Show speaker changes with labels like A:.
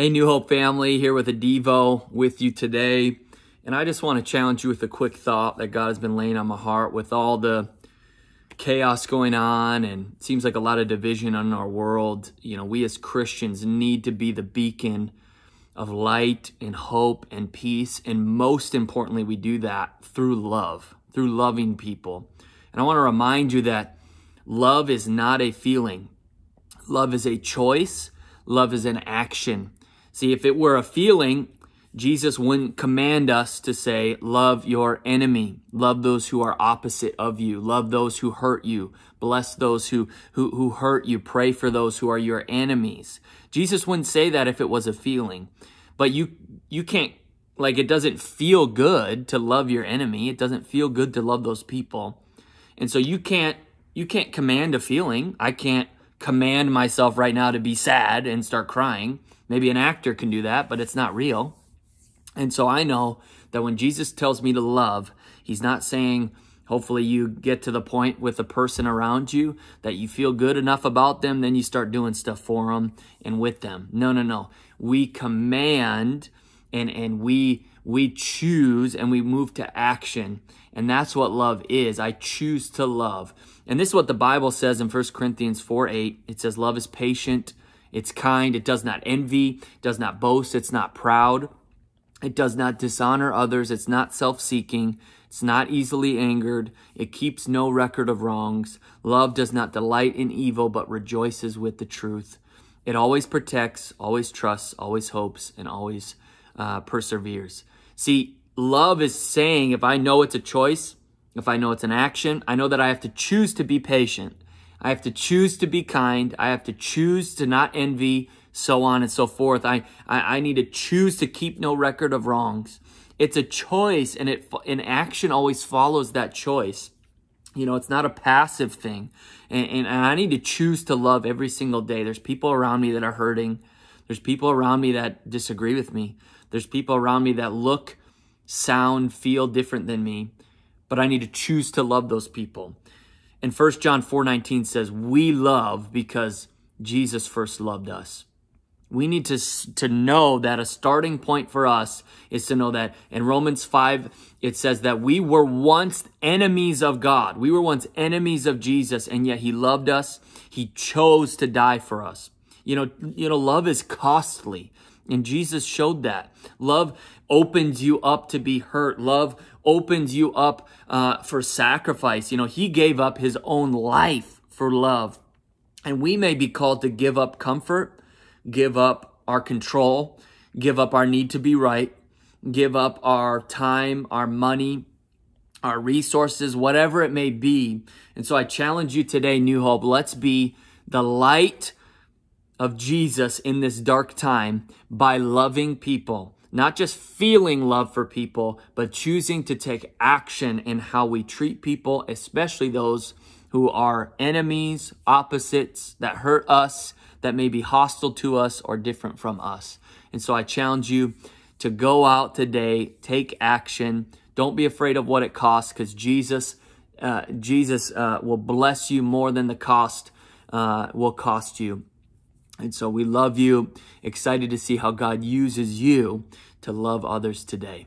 A: Hey, New Hope family, here with a Devo with you today. And I just want to challenge you with a quick thought that God has been laying on my heart with all the chaos going on and seems like a lot of division in our world. You know, we as Christians need to be the beacon of light and hope and peace. And most importantly, we do that through love, through loving people. And I want to remind you that love is not a feeling, love is a choice, love is an action. See, if it were a feeling, Jesus wouldn't command us to say, love your enemy, love those who are opposite of you, love those who hurt you, bless those who, who, who hurt you, pray for those who are your enemies. Jesus wouldn't say that if it was a feeling, but you, you can't, like, it doesn't feel good to love your enemy. It doesn't feel good to love those people. And so you can't, you can't command a feeling. I can't command myself right now to be sad and start crying. Maybe an actor can do that, but it's not real. And so I know that when Jesus tells me to love, he's not saying, hopefully you get to the point with the person around you that you feel good enough about them, then you start doing stuff for them and with them. No, no, no. We command and, and we we choose and we move to action. And that's what love is. I choose to love. And this is what the Bible says in 1 Corinthians 4 8. It says, Love is patient, it's kind, it does not envy, does not boast, it's not proud, it does not dishonor others, it's not self seeking, it's not easily angered, it keeps no record of wrongs. Love does not delight in evil, but rejoices with the truth. It always protects, always trusts, always hopes, and always uh, perseveres. See, love is saying if I know it's a choice, if I know it's an action, I know that I have to choose to be patient. I have to choose to be kind. I have to choose to not envy, so on and so forth. I, I, I need to choose to keep no record of wrongs. It's a choice, and it an action always follows that choice. You know, it's not a passive thing. And, and, and I need to choose to love every single day. There's people around me that are hurting. There's people around me that disagree with me. There's people around me that look, sound, feel different than me, but I need to choose to love those people. And First John 4:19 says, "We love because Jesus first loved us." We need to, to know that a starting point for us is to know that in Romans 5, it says that we were once enemies of God. We were once enemies of Jesus, and yet He loved us. He chose to die for us. You know, you know, love is costly. And Jesus showed that. Love opens you up to be hurt. Love opens you up uh, for sacrifice. You know, he gave up his own life for love. And we may be called to give up comfort, give up our control, give up our need to be right, give up our time, our money, our resources, whatever it may be. And so I challenge you today, New Hope, let's be the light of Jesus in this dark time by loving people, not just feeling love for people, but choosing to take action in how we treat people, especially those who are enemies, opposites that hurt us, that may be hostile to us or different from us. And so I challenge you to go out today, take action. Don't be afraid of what it costs because Jesus, uh, Jesus uh, will bless you more than the cost uh, will cost you. And so we love you, excited to see how God uses you to love others today.